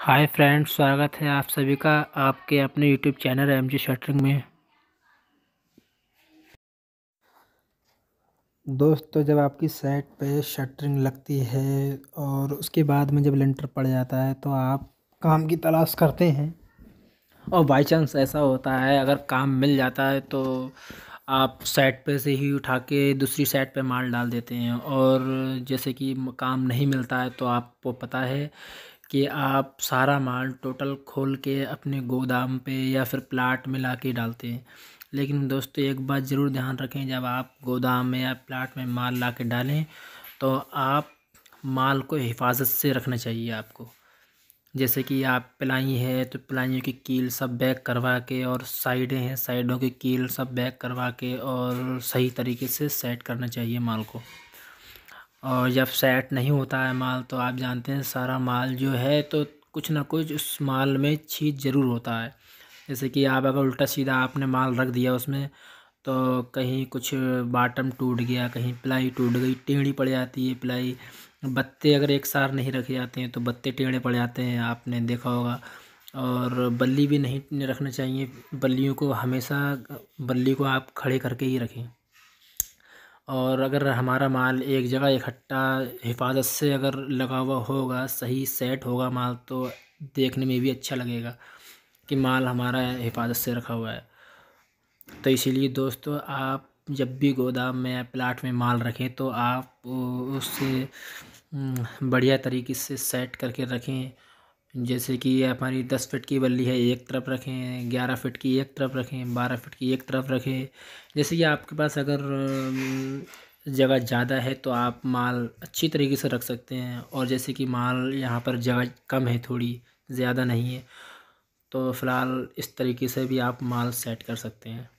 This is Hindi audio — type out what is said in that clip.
हाय फ्रेंड्स स्वागत है आप सभी का आपके अपने YouTube channel M G shuttering में दोस्तों जब आपकी साइट पे शटरिंग लगती है और उसके बाद में जब लेंटर पड़ जाता है तो आप काम की तलाश करते हैं और बाई चांस ऐसा होता है अगर काम मिल जाता है तो आप साइट पे से ही उठा के दूसरी साइट पे माल डाल देते हैं और जैसे कि काम नहीं मिलता है तो आपको पता है कि आप सारा माल टोटल खोल के अपने गोदाम पे या फिर प्लाट में ला के डालते हैं लेकिन दोस्तों एक बात ज़रूर ध्यान रखें जब आप गोदाम में या प्लाट में माल ला के डालें तो आप माल को हिफाजत से रखना चाहिए आपको जैसे कि आप पिलाई है तो पिलाइयों की कील सब बैक करवा के और साइडें हैं साइडों की कील सब बैक करवा के और सही तरीके से सेट करना चाहिए माल को और जब सेट नहीं होता है माल तो आप जानते हैं सारा माल जो है तो कुछ ना कुछ उस माल में छीत ज़रूर होता है जैसे कि आप अगर उल्टा सीधा आपने माल रख दिया उसमें तो कहीं कुछ बाटम टूट गया कहीं प्लाई टूट गई टेढ़ी पड़ जाती है प्लाई बत्ते अगर एक सार नहीं रखे जाते हैं तो बत्ते टेढ़े पड़ जाते हैं आपने देखा होगा और बल्ली भी नहीं रखना चाहिए बल्लियों को हमेशा बल्ली को आप खड़े करके ही रखें और अगर हमारा माल एक जगह इकट्ठा हिफाज़त से अगर लगा हुआ होगा सही सेट होगा माल तो देखने में भी अच्छा लगेगा कि माल हमारा हिफाज़त से रखा हुआ है तो इसीलिए दोस्तों आप जब भी गोदाम में या प्लाट में माल रखें तो आप उसे हम्म, बढ़िया तरीके से सेट करके रखें जैसे कि हमारी दस फिट की बल्ली है एक तरफ रखें ग्यारह फिट की एक तरफ रखें बारह फिट की एक तरफ रखें जैसे कि आपके पास अगर जगह ज़्यादा है तो आप माल अच्छी तरीके से रख सकते हैं और जैसे कि माल यहाँ पर जगह कम है थोड़ी ज़्यादा नहीं है तो फ़िलहाल इस तरीके से भी आप माल सेट कर सकते हैं